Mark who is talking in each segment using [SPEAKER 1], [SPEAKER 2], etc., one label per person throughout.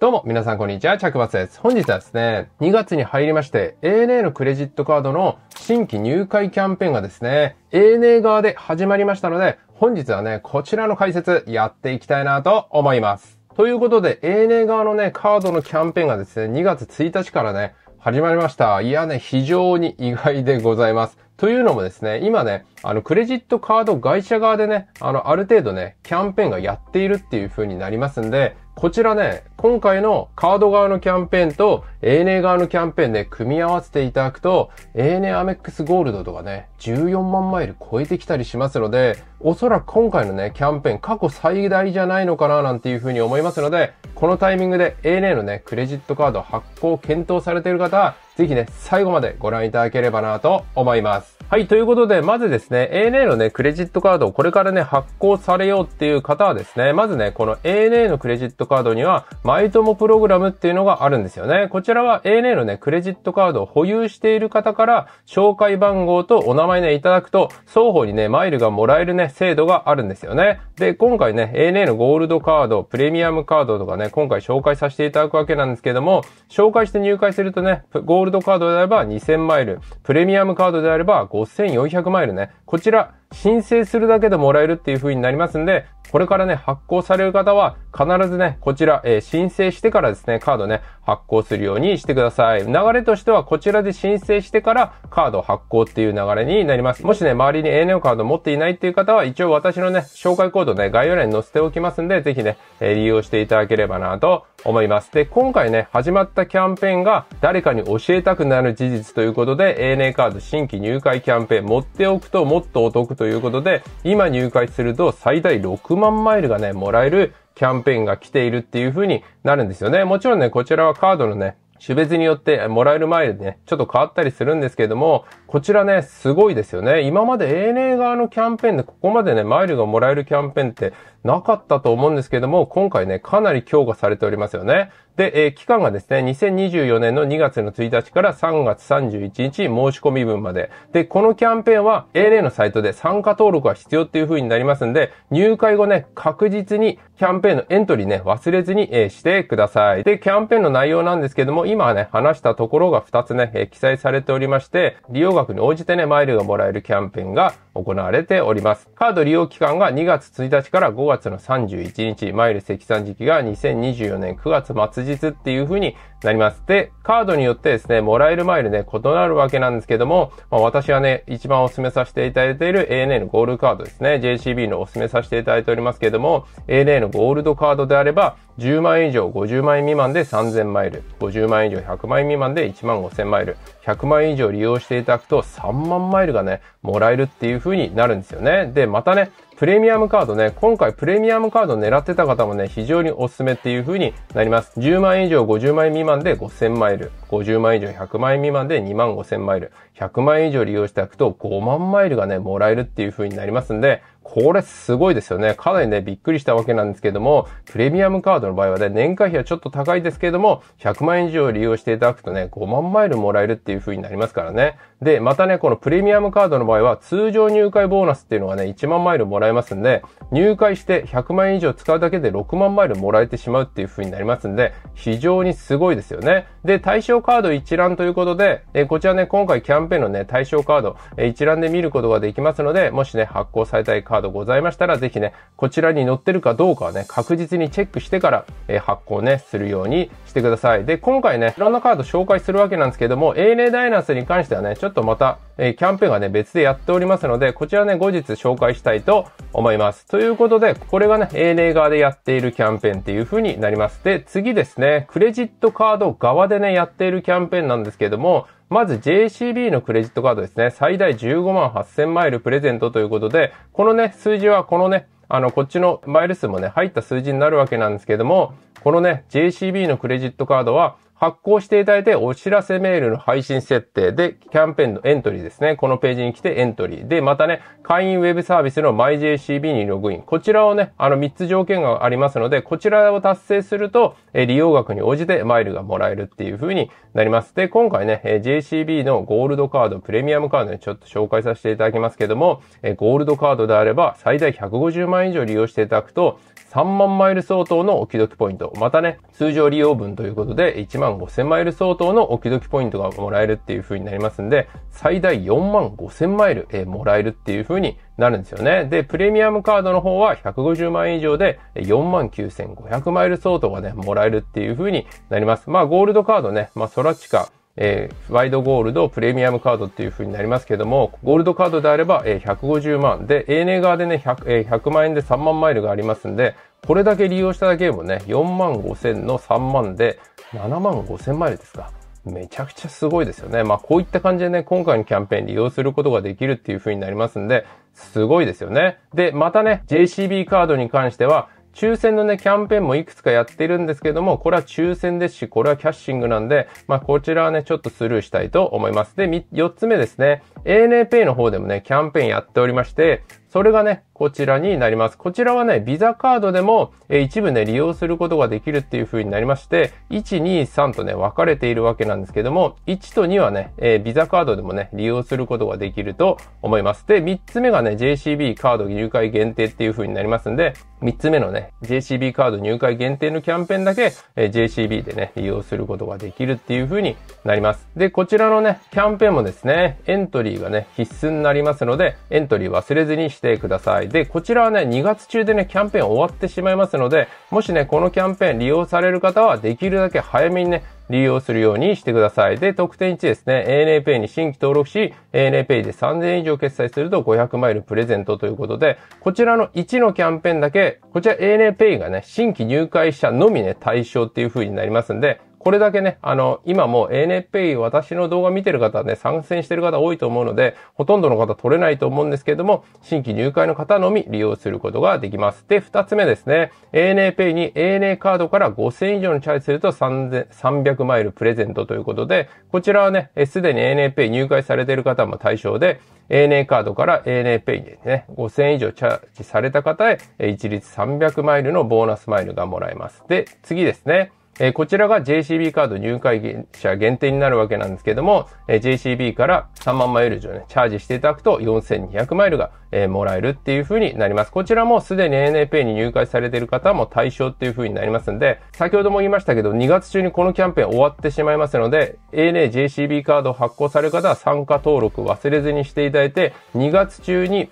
[SPEAKER 1] どうも、皆さんこんにちは、着抜です。本日はですね、2月に入りまして、ANA のクレジットカードの新規入会キャンペーンがですね、ANA 側で始まりましたので、本日はね、こちらの解説やっていきたいなと思います。ということで、ANA 側のね、カードのキャンペーンがですね、2月1日からね、始まりました。いやね、非常に意外でございます。というのもですね、今ね、あの、クレジットカード会社側でね、あの、ある程度ね、キャンペーンがやっているっていう風になりますんで、こちらね、今回のカード側のキャンペーンと ANA 側のキャンペーンで組み合わせていただくと ANA アメックスゴールドとかね、14万マイル超えてきたりしますので、おそらく今回のね、キャンペーン過去最大じゃないのかななんていうふうに思いますので、このタイミングで ANA のね、クレジットカード発行検討されている方は、ぜひね、最後までご覧いただければなと思います。はい、ということで、まずですね、ANA のね、クレジットカードをこれからね、発行されようっていう方はですね、まずね、この ANA のクレジットカードには、マイトモプログラムっていうのがあるんですよね。こちらは ANA のね、クレジットカードを保有している方から、紹介番号とお名前ね、いただくと、双方にね、マイルがもらえるね、制度があるんですよね。で、今回ね、ANA のゴールドカード、プレミアムカードとかね、今回紹介させていただくわけなんですけども、紹介して入会するとね、ゴールドカードであれば2000マイル、プレミアムカードであれば5 5400マイルね。こちら、申請するだけでもらえるっていう風になりますんで、これからね、発行される方は、必ずね、こちら、えー、申請してからですね、カードね、発行するようにしてください。流れとしては、こちらで申請してから、カード発行っていう流れになります。もしね、周りに a n a カード持っていないっていう方は、一応私のね、紹介コードね、概要欄に載せておきますんで、ぜひね、えー、利用していただければなと思います。で、今回ね、始まったキャンペーンが誰かに教えたくなる事実ということで、ANA カード新規入会キャンペーン持っておくともっとお得ということで、今入会すると最大6万マイルがね、もらえるキャンペーンが来ているっていう風になるんですよね。もちろんね、こちらはカードのね、種別によってもらえるマイルね、ちょっと変わったりするんですけれども、こちらね、すごいですよね。今まで ANA 側のキャンペーンでここまでね、マイルがもらえるキャンペーンってなかったと思うんですけれども、今回ね、かなり強化されておりますよね。で、えー、期間がですね、2024年の2月の1日から3月31日申し込み分まで。で、このキャンペーンは ANA のサイトで参加登録が必要っていう風になりますんで、入会後ね、確実にキャンペーンのエントリーね、忘れずに、えー、してください。で、キャンペーンの内容なんですけども、今ね、話したところが2つね、えー、記載されておりまして、利用額に応じてね、マイルがもらえるキャンペーンが行われております。カード利用期間が2月1日から5月の31日、マイル積算時期が2024年9月末実っていう風になります。で、カードによってですね、もらえるマイルね、異なるわけなんですけども、まあ、私はね、一番お勧めさせていただいている ANA のゴールドカードですね、JCB のお勧めさせていただいておりますけども、ANA のゴールドカードであれば、10万円以上50万円未満で3000マイル、50万円以上100万円未満で1万5000マイル、100万以上利用していただくと3万マイルがね、もらえるっていう風になるんですよね。で、またね、プレミアムカードね、今回プレミアムカード狙ってた方もね、非常におすすめっていう風になります。10万円以上50万円未満で5000マイル、50万円以上100万円未満で2万5000マイル、100万円以上利用していただくと5万マイルがね、もらえるっていう風になりますんで、これすごいですよね。かなりね、びっくりしたわけなんですけども、プレミアムカードの場合はね、年会費はちょっと高いですけれども、100万円以上利用していただくとね、5万マイルもらえるっていう風になりますからね。で、またね、このプレミアムカードの場合は、通常入会ボーナスっていうのがね、1万マイルもらえますんで、入会して100万円以上使うだけで6万マイルもらえてしまうっていう風になりますんで、非常にすごいですよね。で、対象カード一覧ということで、えこちらね、今回キャンペーンのね、対象カード、え一覧で見ることができますので、もしね、発行されたいカードございましたら、ぜひね、こちらに載ってるかどうかはね、確実にチェックしてから、え発行ね、するようにしてください。で、今回ね、いろんなカード紹介するわけなんですけども、ANA ダイナスに関してはね、ちょっとまた、えキャンペーンがね、別でやっておりますので、こちらね、後日紹介したいと思います。ということで、これがね、ANA 側でやっているキャンペーンっていう風になります。で、次ですね、クレジットカード側ででね、やっているキャンペーンなんですけれども、まず JCB のクレジットカードですね、最大15万8000マイルプレゼントということで、このね、数字はこのね、あの、こっちのマイル数もね、入った数字になるわけなんですけども、このね、JCB のクレジットカードは、発行していただいて、お知らせメールの配信設定で、キャンペーンのエントリーですね。このページに来てエントリー。で、またね、会員ウェブサービスの MyJCB にログイン。こちらをね、あの3つ条件がありますので、こちらを達成すると、え利用額に応じてマイルがもらえるっていう風になります。で、今回ね、JCB のゴールドカード、プレミアムカードにちょっと紹介させていただきますけども、えゴールドカードであれば、最大150万以上利用していただくと、3万マイル相当のお気得ポイント。またね、通常利用分ということで、1万万5000マイル相当のおきドきポイントがもらえるっていう風になりますんで、最大4万5000マイル、えー、もらえるっていう風になるんですよね。で、プレミアムカードの方は150万円以上で4万9500マイル相当がね、もらえるっていう風になります。まあ、ゴールドカードね、まあ、ソラチカ、えー、ワイドゴールド、プレミアムカードっていう風になりますけども、ゴールドカードであれば、えー、150万。で、ANA 側でね100、えー、100万円で3万マイルがありますんで、これだけ利用しただけでもね、4万5千の3万で、7万5千マイルですか。めちゃくちゃすごいですよね。まあこういった感じでね、今回のキャンペーン利用することができるっていう風になりますんで、すごいですよね。で、またね、JCB カードに関しては、抽選のね、キャンペーンもいくつかやってるんですけども、これは抽選ですし、これはキャッシングなんで、まあ、こちらはね、ちょっとスルーしたいと思います。で、4つ目ですね。ANAPay の方でもね、キャンペーンやっておりまして、それがね、こちらになります。こちらはね、ビザカードでも、えー、一部ね、利用することができるっていう風になりまして、1、2、3とね、分かれているわけなんですけども、1と2はね、えー、ビザカードでもね、利用することができると思います。で、3つ目がね、JCB カード入会限定っていう風になりますんで、3つ目のね、JCB カード入会限定のキャンペーンだけ、えー、JCB でね、利用することができるっていう風になります。で、こちらのね、キャンペーンもですね、エントリーーがね、必須になりますので、エントリー忘れずにしてください。で、こちらはね、2月中でね、キャンペーン終わってしまいますので、もしね、このキャンペーン利用される方は、できるだけ早めにね、利用するようにしてください。で、特典1ですね、ANAPay に新規登録し、ANAPay で3000円以上決済すると500マイルプレゼントということで、こちらの1のキャンペーンだけ、こちら ANAPay がね、新規入会者のみね、対象っていう風になりますんで、これだけね、あの、今も ANAPay 私の動画見てる方ね、参戦してる方多いと思うので、ほとんどの方取れないと思うんですけれども、新規入会の方のみ利用することができます。で、二つ目ですね。ANAPay に ANA カードから5000以上のチャージすると300マイルプレゼントということで、こちらはね、すでに ANAPay 入会されてる方も対象で、ANA カードから ANAPay にね、5000以上チャージされた方へ、一律300マイルのボーナスマイルがもらえます。で、次ですね。えー、こちらが JCB カード入会者限定になるわけなんですけども、えー、JCB から3万マイル以上ね、チャージしていただくと4200マイルが、えー、もらえるっていう風になります。こちらもすでに ANAPay に入会されている方も対象っていう風になりますんで、先ほども言いましたけど、2月中にこのキャンペーン終わってしまいますので、ANA JCB カード発行される方は参加登録忘れずにしていただいて、2月中に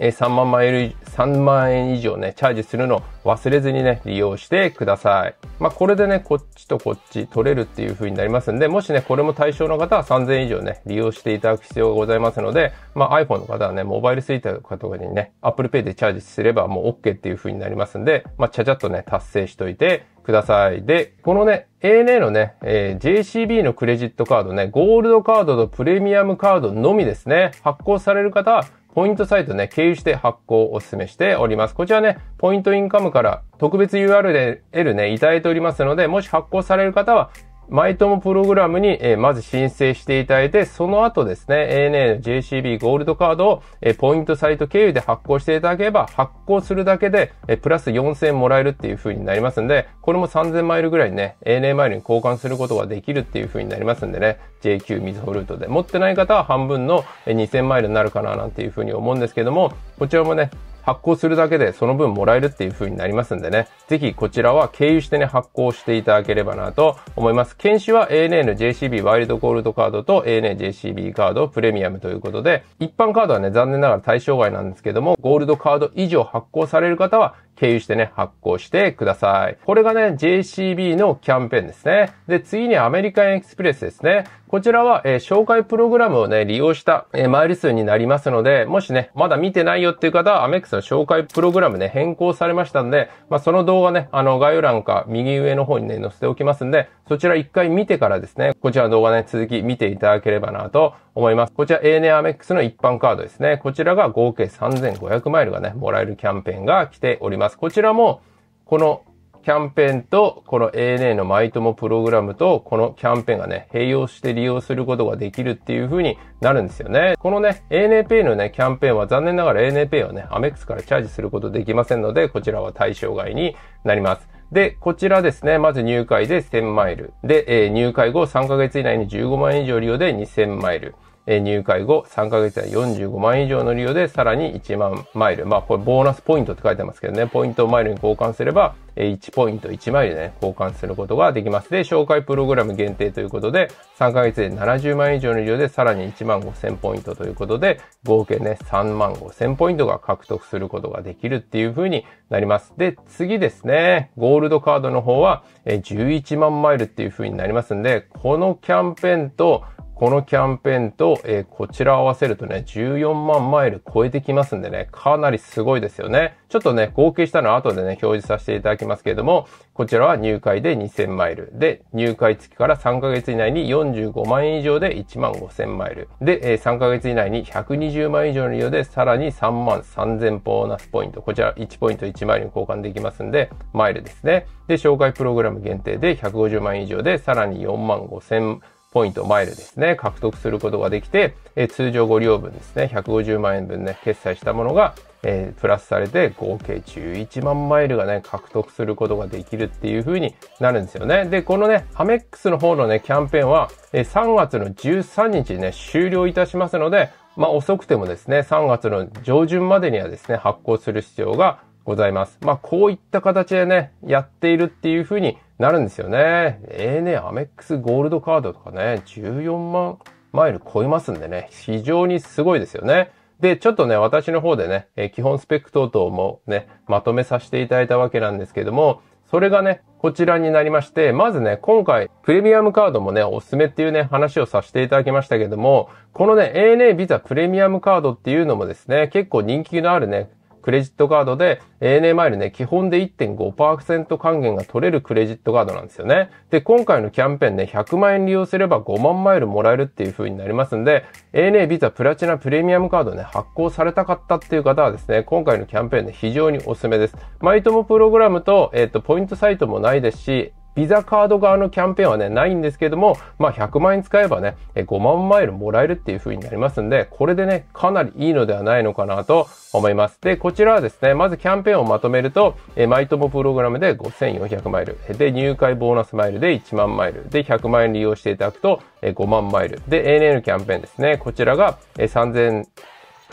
[SPEAKER 1] え3万マイル、3万円以上ね、チャージするのを忘れずにね、利用してください。まあ、これでね、こっちとこっち取れるっていう風になりますんで、もしね、これも対象の方は3000円以上ね、利用していただく必要がございますので、まあ、iPhone の方はね、モバイルスイー t t とかにね、Apple Pay でチャージすればもう OK っていう風になりますんで、まあ、ちゃちゃっとね、達成しといてください。で、このね、ANA のね、えー、JCB のクレジットカードね、ゴールドカードとプレミアムカードのみですね、発行される方は、ポイントサイトね、経由して発行をお勧めしております。こちらね、ポイントインカムから特別 URL ね、いただいておりますので、もし発行される方は、マイトモプログラムに、えまず申請していただいて、その後ですね、ANA の JCB ゴールドカードを、えポイントサイト経由で発行していただければ、発行するだけで、えプラス4000円もらえるっていう風になりますんで、これも3000マイルぐらいね、ANA マイルに交換することができるっていう風になりますんでね、JQ 水ずルートで。持ってない方は半分の2000マイルになるかななんていう風に思うんですけども、こちらもね、発行するだけでその分もらえるっていう風になりますんでね、ぜひこちらは経由してね、発行していただければなと思います。研修は ANA の JCB ワイルドゴールドカードと ANA JCB カードプレミアムということで、一般カードはね、残念ながら対象外なんですけども、ゴールドカード以上発行される方は経由してね、発行してください。これがね、JCB のキャンペーンですね。で、次にアメリカンエクスプレスですね。こちらは、えー、紹介プログラムをね、利用した、えー、マイル数になりますので、もしね、まだ見てないよっていう方は、アメックスの紹介プログラムね、変更されましたんで、まあ、その動画ね、あの、概要欄か右上の方にね、載せておきますんで、そちら一回見てからですね、こちらの動画ね、続き見ていただければなと思います。こちら ANA アメックスの一般カードですね。こちらが合計3500マイルがね、もらえるキャンペーンが来ております。ます。こちらも、このキャンペーンと、この ANA のマイトモプログラムと、このキャンペーンがね、併用して利用することができるっていう風になるんですよね。このね、ANAPay のね、キャンペーンは残念ながら ANAPay はね、アメックスからチャージすることできませんので、こちらは対象外になります。で、こちらですね、まず入会で1000マイル。で、えー、入会後3ヶ月以内に15万円以上利用で2000マイル。え入会後3ヶ月で45万以上の利用でさらに1万マイル。まあこれボーナスポイントって書いてますけどね、ポイントをマイルに交換すれば、え1ポイント1マイルで、ね、交換することができます。で、紹介プログラム限定ということで、3ヶ月で70万以上の利用でさらに1万5000ポイントということで、合計ね、3万5000ポイントが獲得することができるっていう風になります。で、次ですね、ゴールドカードの方は、え11万マイルっていう風になりますんで、このキャンペーンと、このキャンペーンと、えー、こちら合わせるとね、14万マイル超えてきますんでね、かなりすごいですよね。ちょっとね、合計したのは後でね、表示させていただきますけれども、こちらは入会で2000マイル。で、入会月から3ヶ月以内に45万円以上で1万5000マイル。で、えー、3ヶ月以内に120万円以上の利用で、さらに3万3000ボーナスポイント。こちら1ポイント1マイルに交換できますんで、マイルですね。で、紹介プログラム限定で150万円以上で、さらに4万5000ポイント、マイルですね、獲得することができて、え通常ご利用分ですね、150万円分ね、決済したものが、えー、プラスされて、合計11万マイルがね、獲得することができるっていう風になるんですよね。で、このね、ハメックスの方のね、キャンペーンは、え3月の13日にね、終了いたしますので、まあ遅くてもですね、3月の上旬までにはですね、発行する必要がございます。まあ、こういった形でね、やっているっていう風になるんですよね。ANA アメックスゴールドカードとかね、14万マイル超えますんでね、非常にすごいですよね。で、ちょっとね、私の方でね、え基本スペック等々もね、まとめさせていただいたわけなんですけども、それがね、こちらになりまして、まずね、今回、プレミアムカードもね、おすすめっていうね、話をさせていただきましたけども、このね、ANA ビザプレミアムカードっていうのもですね、結構人気のあるね、クレジットカードで ANA マイルね、基本で1.5%還元が取れるクレジットカードなんですよね。で、今回のキャンペーンね、100万円利用すれば5万マイルもらえるっていう風になりますんで、ANA ビザプラチナプレミアムカードね、発行されたかったっていう方はですね、今回のキャンペーンね、非常におすすめです。マイトモプログラムと、えっ、ー、と、ポイントサイトもないですし、ビザカード側のキャンペーンはね、ないんですけども、まあ、100万円使えばね、5万マイルもらえるっていう風になりますんで、これでね、かなりいいのではないのかなと思います。で、こちらはですね、まずキャンペーンをまとめると、えマイトモプログラムで5400マイル、で、入会ボーナスマイルで1万マイル、で、100万円利用していただくと、え5万マイル、で、ANN キャンペーンですね、こちらが、え3000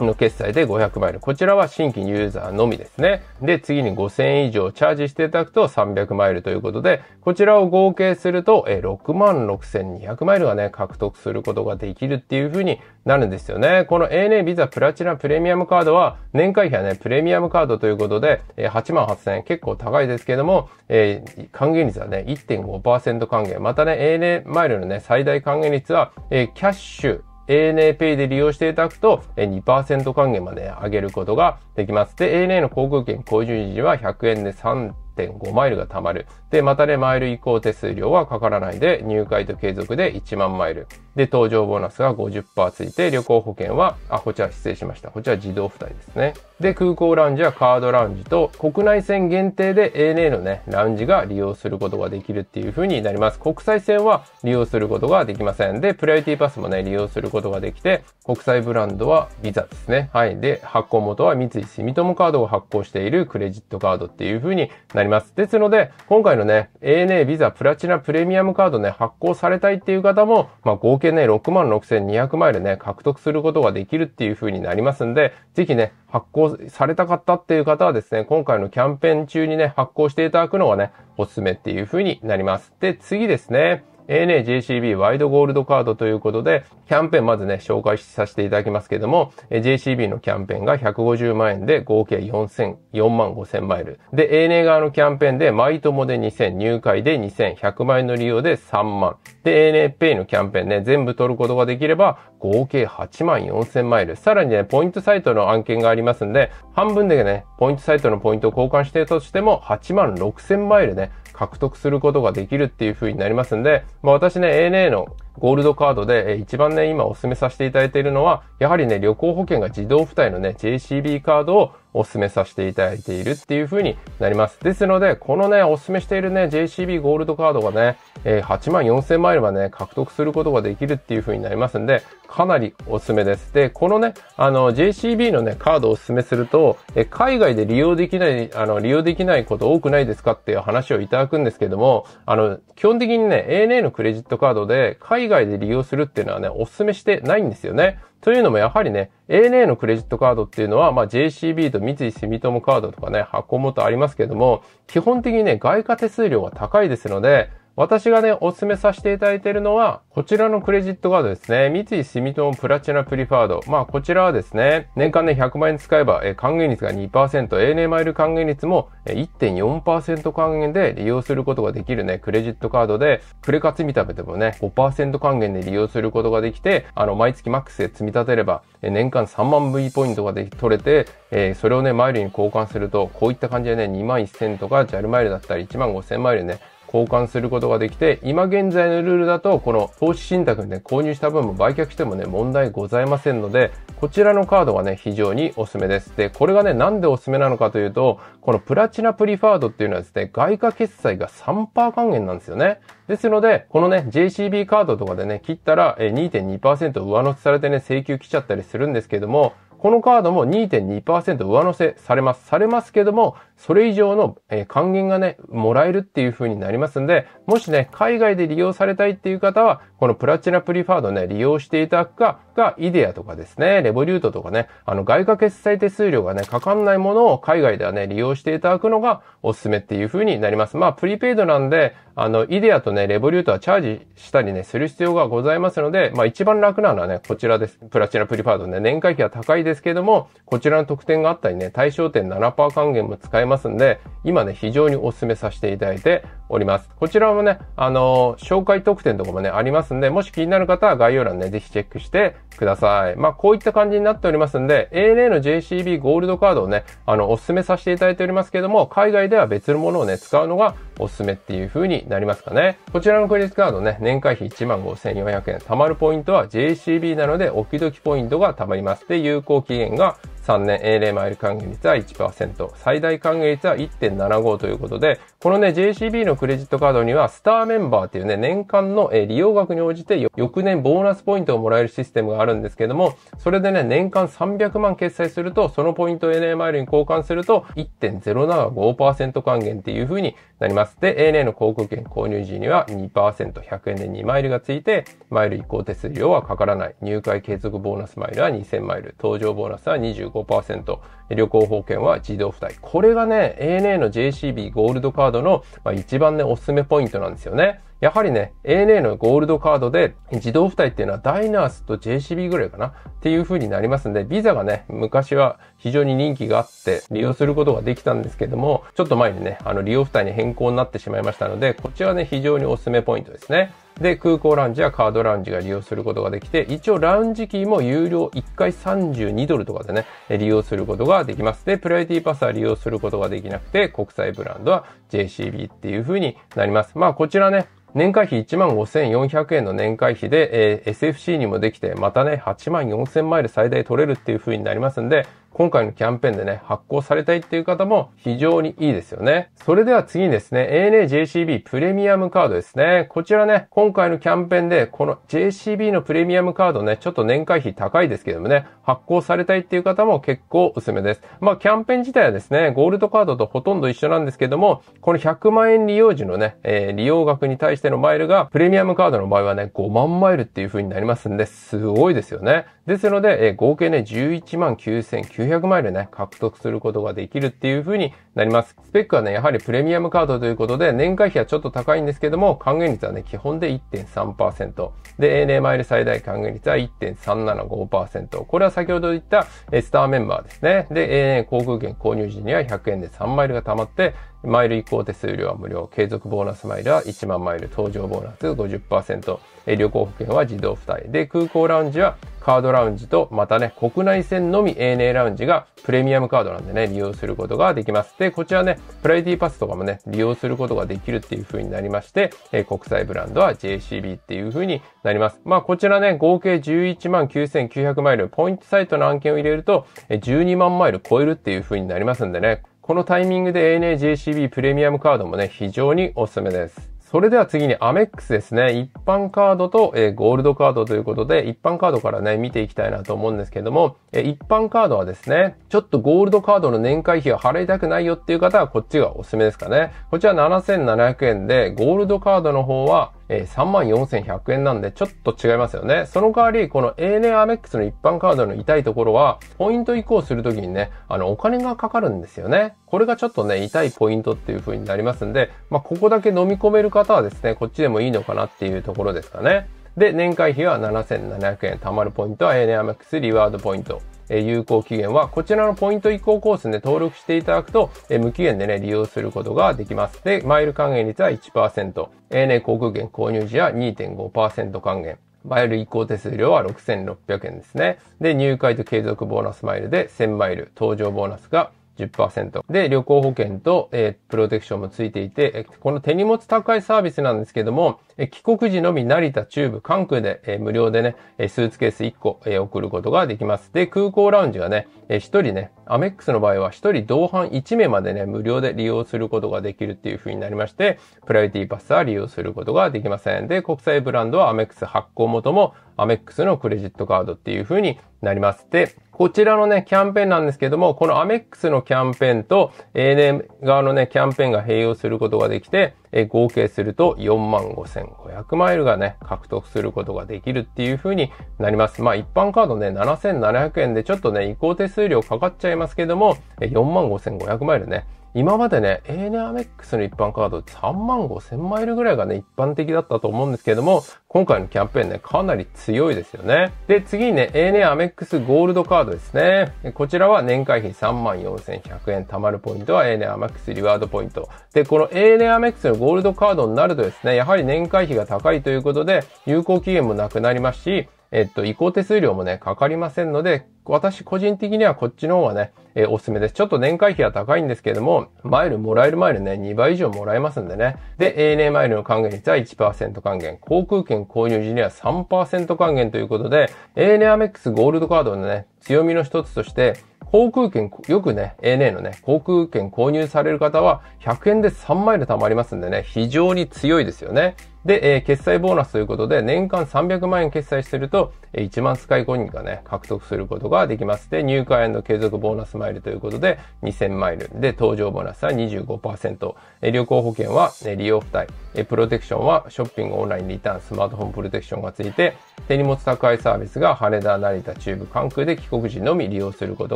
[SPEAKER 1] の決済で500イル。こちらは新規ユーザーのみですね。で、次に5000円以上チャージしていただくと300マイルということで、こちらを合計すると、え6万6200マイルがね、獲得することができるっていう風になるんですよね。この ANA ビザプラチナプレミアムカードは、年会費はね、プレミアムカードということで、え8万8000円、結構高いですけども、えー、還元率はね、1.5%還元。またね、ANA マイルのね、最大還元率は、えー、キャッシュ、ANAPay で利用していただくと2%還元まで上げることができます。で、ANA の航空券購入時は100円で3 1.5マイルが貯まる。で、またね、マイル移行手数料はかからないで、入会と継続で1万マイル。で、搭乗ボーナスが50%ついて、旅行保険は、あ、こちら失礼しました。こちら自動付帯ですね。で、空港ラウンジやカードラウンジと、国内線限定で ANA のね、ラウンジが利用することができるっていう風になります。国際線は利用することができません。で、プライオリティパスもね、利用することができて、国際ブランドはビザですね。はい。で、発行元は三井住友カードを発行しているクレジットカードっていう風になります。ります。ですので、今回のね、ANA ビザプラチナプレミアムカードね、発行されたいっていう方も、まあ、合計ね、66,200マイルね、獲得することができるっていう風になりますんで、ぜひね、発行されたかったっていう方はですね、今回のキャンペーン中にね、発行していただくのがね、おすすめっていう風になります。で、次ですね。ANAJCB ワイドゴールドカードということで、キャンペーンまずね、紹介させていただきますけども、JCB のキャンペーンが150万円で合計4000、4万5000マイル。で、ANA 側のキャンペーンで、マイトモで2000、入会で2000、100万円の利用で3万。で、ANAPay のキャンペーンね、全部取ることができれば、合計8万4000マイル。さらにね、ポイントサイトの案件がありますんで、半分でね、ポイントサイトのポイントを交換してとしても、8万6000マイルね、獲得することができるっていう風になりますんで、まあ私ね、ANA のゴールドカードで、え一番ね、今お勧めさせていただいているのは、やはりね、旅行保険が自動付帯のね、JCB カードをお勧めさせていただいているっていう風になります。ですので、このね、お勧めしているね、JCB ゴールドカードがね、え8万4000マイルはね、獲得することができるっていう風になりますんで、かなりお勧めです。で、このね、あの、JCB のね、カードをお勧めすると、え海外で利用できない、あの、利用できないこと多くないですかっていう話をいただくんですけども、あの、基本的にね、ANA のクレジットカードで、海以外で利用するっていうのはね、お勧めしてないんですよね。というのもやはりね、ANA のクレジットカードっていうのは、まあ、JCB と三井住友カードとかね、箱元ありますけれども、基本的にね、外貨手数料が高いですので、私がね、おすすめさせていただいているのは、こちらのクレジットカードですね。三井住友プラチナプリファード。まあ、こちらはですね、年間ね、100万円使えば、え還元率が2%、ANA マイル還元率も1.4%還元で利用することができるね、クレジットカードで、クレカ積み立てでもね、5%還元で利用することができて、あの、毎月マックスで積み立てれば、え年間3万 V ポイントがで取れて、えー、それをね、マイルに交換すると、こういった感じでね、2万1000とか、JAL マイルだったり、1万5000マイルね、交換することができて、今現在のルールだと、この投資信託で、ね、購入した分も売却してもね、問題ございませんので、こちらのカードがね、非常におすすめです。で、これがね、なんでおすすめなのかというと、このプラチナプリファードっていうのはですね、外貨決済が3%還元なんですよね。ですので、このね、JCB カードとかでね、切ったら2.2%上乗せされてね、請求来ちゃったりするんですけども、このカードも2.2%上乗せされます。されますけども、それ以上の、還元がね、もらえるっていう風になりますんで、もしね、海外で利用されたいっていう方は、このプラチナプリファードね、利用していただくか、が、イデアとかですね、レボリュートとかね、あの、外貨決済手数料がね、かかんないものを海外ではね、利用していただくのがおすすめっていう風になります。まあ、プリペイドなんで、あの、イデアとね、レボリュートはチャージしたりね、する必要がございますので、まあ、一番楽なのはね、こちらです。プラチナプリファードね、年会費は高いですけども、こちらの特典があったりね、対象点7%還元も使えいますんで、今ね、非常にお勧めさせていただいております。こちらもね、あのー、紹介特典とかもね、ありますんで、もし気になる方は概要欄ね、ぜひチェックしてください。まあ、こういった感じになっておりますんで、ANA の JCB ゴールドカードをね、あの、お勧めさせていただいておりますけども、海外では別のものをね、使うのがおすすめっていう風になりますかね。こちらのクレジットカードね、年会費15,400円、貯まるポイントは JCB なので、おきどきポイントが貯まります。で、有効期限が3年、英霊マイル還元率は1%、最大還還元は1.75ということで、このね、JCB のクレジットカードには、スターメンバーっていうね、年間の利用額に応じて、翌年ボーナスポイントをもらえるシステムがあるんですけども、それでね、年間300万決済すると、そのポイントを ANA マイルに交換すると、1.075%還元っていう風になります。で、ANA の航空券購入時には2%、100円で2マイルがついて、マイル移行手数料はかからない。入会継続ボーナスマイルは2000マイル、搭乗ボーナスは25%、旅行保険は自動付帯。これがはね、ANA の JCB ゴールドカードの、まあ、一番ね、おすすめポイントなんですよね。やはりね、ANA のゴールドカードで自動付帯っていうのはダイナースと JCB ぐらいかなっていう風になりますんで、ビザがね、昔は非常に人気があって利用することができたんですけども、ちょっと前にね、あの利用付帯に変更になってしまいましたので、こちらね、非常におすすめポイントですね。で、空港ラウンジやカードラウンジが利用することができて、一応ラウンジキーも有料1回32ドルとかでね、利用することができます。で、プライオリティパスは利用することができなくて、国際ブランドは JCB っていう風になります。まあ、こちらね、年会費15,400円の年会費で、えー、SFC にもできて、またね、84,000マイル最大取れるっていう風になりますんで、今回のキャンペーンでね、発行されたいっていう方も非常にいいですよね。それでは次にですね、ANAJCB プレミアムカードですね。こちらね、今回のキャンペーンで、この JCB のプレミアムカードね、ちょっと年会費高いですけどもね、発行されたいっていう方も結構おすすめです。まあ、キャンペーン自体はですね、ゴールドカードとほとんど一緒なんですけども、この100万円利用時のね、えー、利用額に対してのマイルが、プレミアムカードの場合はね、5万マイルっていう風になりますんで、すごいですよね。ですので、えー、合計ね、11万9900 900マイルね、獲得することができるっていう風になります。スペックはね、やはりプレミアムカードということで、年会費はちょっと高いんですけども、還元率はね、基本で1.3%。で、ANA マイル最大還元率は1.375%。これは先ほど言ったスターメンバーですね。で、ANA 航空券購入時には100円で3マイルが貯まって、マイル移行手数料は無料、継続ボーナスマイルは1万マイル、搭乗ボーナス50%、え旅行保険は自動付帯。で、空港ラウンジはカードラウンジと、またね、国内線のみ ANA ラウンジがプレミアムカードなんでね、利用することができます。で、こちらね、プライディパスとかもね、利用することができるっていう風になりまして、え国際ブランドは JCB っていう風になります。まあ、こちらね、合計11万9900マイル、ポイントサイトの案件を入れると、12万マイル超えるっていう風になりますんでね、このタイミングで ANAJCB プレミアムカードもね、非常におすすめです。それでは次にアメックスですね。一般カードと、えゴールドカードということで、一般カードからね、見ていきたいなと思うんですけども、え一般カードはですね、ちょっとゴールドカードの年会費を払いたくないよっていう方は、こっちがおすすめですかね。こちら7700円で、ゴールドカードの方はえー、34,100円なんでちょっと違いますよね。その代わり、この ANA アメックスの一般カードの痛いところは、ポイント移行するときにね、あの、お金がかかるんですよね。これがちょっとね、痛いポイントっていう風になりますんで、まあ、ここだけ飲み込める方はですね、こっちでもいいのかなっていうところですかね。で、年会費は7700円、貯まるポイントは ANA アメックスリワードポイント。え有効期限はこちらのポイント移行コースで登録していただくと、え無期限でね、利用することができます。で、マイル還元率は1%、ANA 航空券購入時は2.5%還元。マイル移行手数料は6600円ですね。で、入会と継続ボーナスマイルで1000マイル、搭乗ボーナスが10%。で、旅行保険と、えー、プロテクションもついていて、この手荷物宅配サービスなんですけども、え帰国時のみ成田中部関空で、えー、無料でね、スーツケース1個、えー、送ることができます。で、空港ラウンジがね、え1人ね、アメックスの場合は1人同伴1名までね、無料で利用することができるっていう風になりまして、プライオリティパスは利用することができません。で、国際ブランドはアメックス発行元もアメックスのクレジットカードっていう風になります。で、こちらのね、キャンペーンなんですけども、このアメックスのキャンペーンと a n a 側のね、キャンペーンが併用することができて、え合計すると4万5500マイルがね、獲得することができるっていう風になります。まあ一般カードね、7700円でちょっとね、移行手数料かかっちゃいますけども、4万5500マイルね、今までね、ANA アメックスの一般カード3万5千マイルぐらいがね、一般的だったと思うんですけども、今回のキャンペーンね、かなり強いですよね。で、次にね、ANA アメックスゴールドカードですね。こちらは年会費3万4100円貯まるポイントは ANA アメックスリワードポイント。で、この ANA アメックスのゴールドカードになるとですね、やはり年会費が高いということで、有効期限もなくなりますし、えっと、移行手数料もね、かかりませんので、私個人的にはこっちの方がね、えー、おすすめです。ちょっと年会費は高いんですけれども、マイル、もらえるマイルね、2倍以上もらえますんでね。で、ANA マイルの還元率は1%還元、航空券購入時には3%還元ということで、ANA アメックスゴールドカードのね、強みの一つとして、航空券、よくね、ANA のね、航空券購入される方は、100円で3マイル貯まりますんでね、非常に強いですよね。で、えー、決済ボーナスということで、年間300万円決済すると、えー、1万スカイコインがね、獲得することができます。で、入会の継続ボーナスマイルということで、2000マイル。で、搭乗ボーナスは25%。えー、旅行保険は、ね、利用付帯。えー、プロテクションは、ショッピングオンラインリターン、スマートフォンプロテクションがついて、手荷物宅配サービスが羽田、成田、中部、関空で帰国時のみ利用すること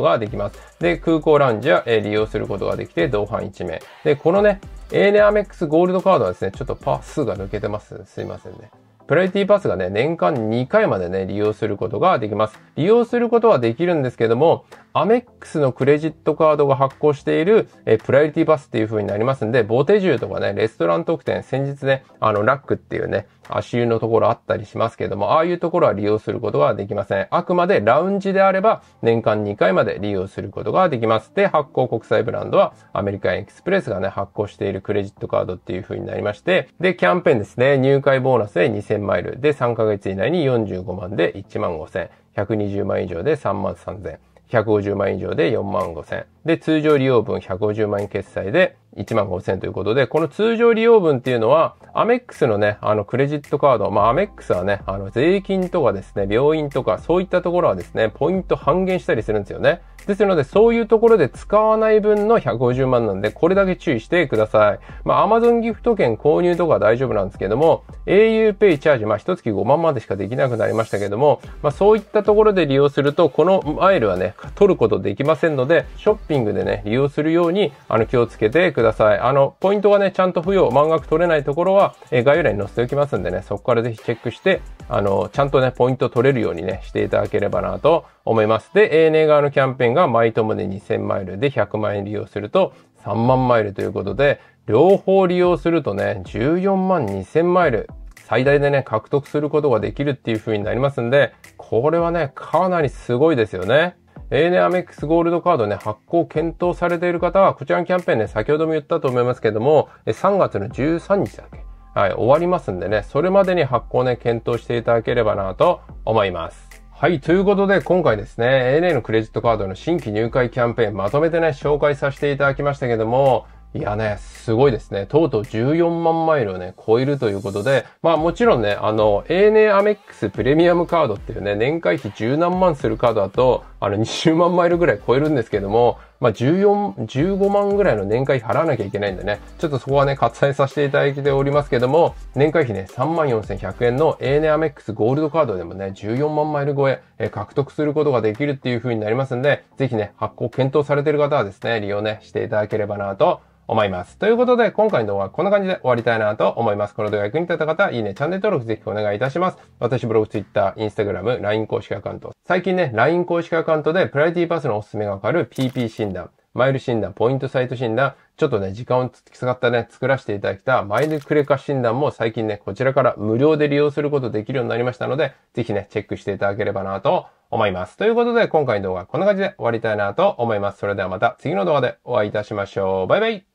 [SPEAKER 1] ができます。で、空港ラウンジは、えー、利用することができて、同伴1名。で、このね、ANA アメックスゴールドカードはですね、ちょっとパー数が抜けてます。すいませんね。プライティパスがね、年間2回までね、利用することができます。利用することはできるんですけども、アメックスのクレジットカードが発行している、えプライティパスっていう風になりますんで、ボテジュとかね、レストラン特典、先日ね、あの、ラックっていうね、足湯のところあったりしますけども、ああいうところは利用することはできません。あくまでラウンジであれば、年間2回まで利用することができます。で、発行国際ブランドは、アメリカンエクスプレスがね、発行しているクレジットカードっていう風になりまして、で、キャンペーンですね、入会ボーナスで2000 1000マイルで3ヶ月以内に45万で1万5000、120万以上で3万3000。150万円以上で4万5千。で、通常利用分150万円決済で1万5千ということで、この通常利用分っていうのは、アメックスのね、あの、クレジットカード、まあ、アメックスはね、あの、税金とかですね、病院とか、そういったところはですね、ポイント半減したりするんですよね。ですので、そういうところで使わない分の150万なんで、これだけ注意してください。まあ、アマゾンギフト券購入とかは大丈夫なんですけども、auPay チャージ、まあ、一月5万までしかできなくなりましたけども、まあ、そういったところで利用すると、このマイルはね、取ることできませんので、ショッピングでね、利用するように、あの、気をつけてください。あの、ポイントがね、ちゃんと付与、満額取れないところは、え概要欄に載せておきますんでね、そこからぜひチェックして、あの、ちゃんとね、ポイント取れるようにね、していただければなと思います。で、ANA 側のキャンペーンが、マイトムで2000マイルで100万円利用すると、3万マイルということで、両方利用するとね、14万2000マイル、最大でね、獲得することができるっていう風になりますんで、これはね、かなりすごいですよね。ANA アメックスゴールドカードね、発行検討されている方は、こちらのキャンペーンね、先ほども言ったと思いますけども、3月の13日だけはい、終わりますんでね、それまでに発行ね、検討していただければなと思います。はい。ということで、今回ですね、ANA のクレジットカードの新規入会キャンペーンまとめてね、紹介させていただきましたけども、いやね、すごいですね。とうとう14万マイルをね、超えるということで、まあもちろんね、あの、ANA アメックスプレミアムカードっていうね、年会費10何万するカードだと、あの、20万マイルぐらい超えるんですけども、まあ、14、15万ぐらいの年会費払わなきゃいけないんでね、ちょっとそこはね、割愛させていただいておりますけども、年会費ね、34,100円の a n アメックスゴールドカードでもね、14万マイル超ええ獲得することができるっていう風になりますんで、ぜひね、発行検討されている方はですね、利用ね、していただければなと思います。ということで、今回の動画はこんな感じで終わりたいなと思います。この動画役に立った方、いいね、チャンネル登録ぜひお願いいたします。私、ブログ、ツイッター、インスタグラム、LINE 公式アカウント。最近ね、LINE 公式アカウントで、プライティパスのおすすめがわかる PPC 診断、マイル診断、ポイントサイト診断、ちょっとね、時間を使ったね、作らせていただきたマイルクレカ診断も最近ね、こちらから無料で利用することできるようになりましたので、ぜひね、チェックしていただければなと思います。ということで、今回の動画はこんな感じで終わりたいなと思います。それではまた次の動画でお会いいたしましょう。バイバイ